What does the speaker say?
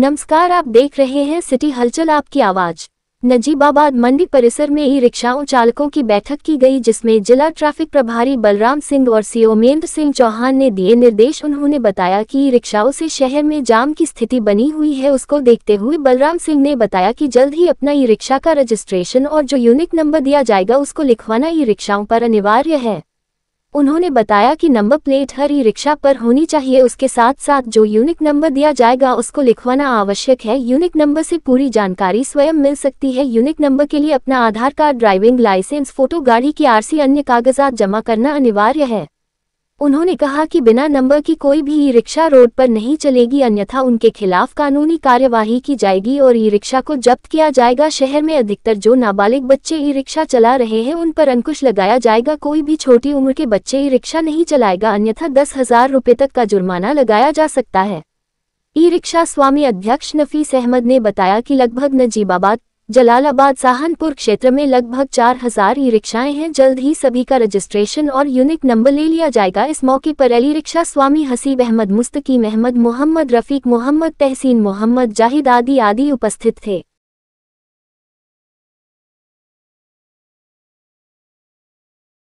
नमस्कार आप देख रहे हैं सिटी हलचल आपकी आवाज नजीबाबाद मंडी परिसर में ही रिक्शाओं चालकों की बैठक की गई जिसमें जिला ट्रैफिक प्रभारी बलराम सिंह और सीओमेंद्र सिंह चौहान ने दिए निर्देश उन्होंने बताया कि रिक्शाओं से शहर में जाम की स्थिति बनी हुई है उसको देखते हुए बलराम सिंह ने बताया कि जल्द ही अपना ई रिक्शा का रजिस्ट्रेशन और जो यूनिक नंबर दिया जाएगा उसको लिखवाना ई रिक्शाओं पर अनिवार्य है उन्होंने बताया कि नंबर प्लेट हर ई रिक्शा पर होनी चाहिए उसके साथ साथ जो यूनिक नंबर दिया जाएगा उसको लिखवाना आवश्यक है यूनिक नंबर से पूरी जानकारी स्वयं मिल सकती है यूनिक नंबर के लिए अपना Aadhaar card driving licence photo गाड़ी की आरसी अन्य कागजात जमा करना अनिवार्य है उन्होंने कहा कि बिना नंबर की कोई भी ई रिक्शा रोड पर नहीं चलेगी अन्यथा उनके खिलाफ कानूनी कार्यवाही की जाएगी और ई रिक्शा को जब्त किया जाएगा शहर में अधिकतर जो नाबालिग बच्चे ई रिक्शा चला रहे हैं उन पर अंकुश लगाया जाएगा कोई भी छोटी उम्र के बच्चे ई रिक्शा नहीं चलाएगा अन्यथा दस हजार रुपये तक का जुर्माना लगाया जा सकता है ई रिक्शा स्वामी अध्यक्ष नफीस अहमद ने बताया कि लगभग नजीबाबाद जलालाबाद साहनपुर क्षेत्र में लगभग चार हजार ई रिक्शाएं हैं जल्द ही सभी का रजिस्ट्रेशन और यूनिक नंबर ले लिया जाएगा इस मौके पर अली रिक्शा स्वामी हसीब अहमद मुस्तकी महमद मोहम्मद रफीक मोहम्मद तहसीन मोहम्मद जाहिद आदि आदि उपस्थित थे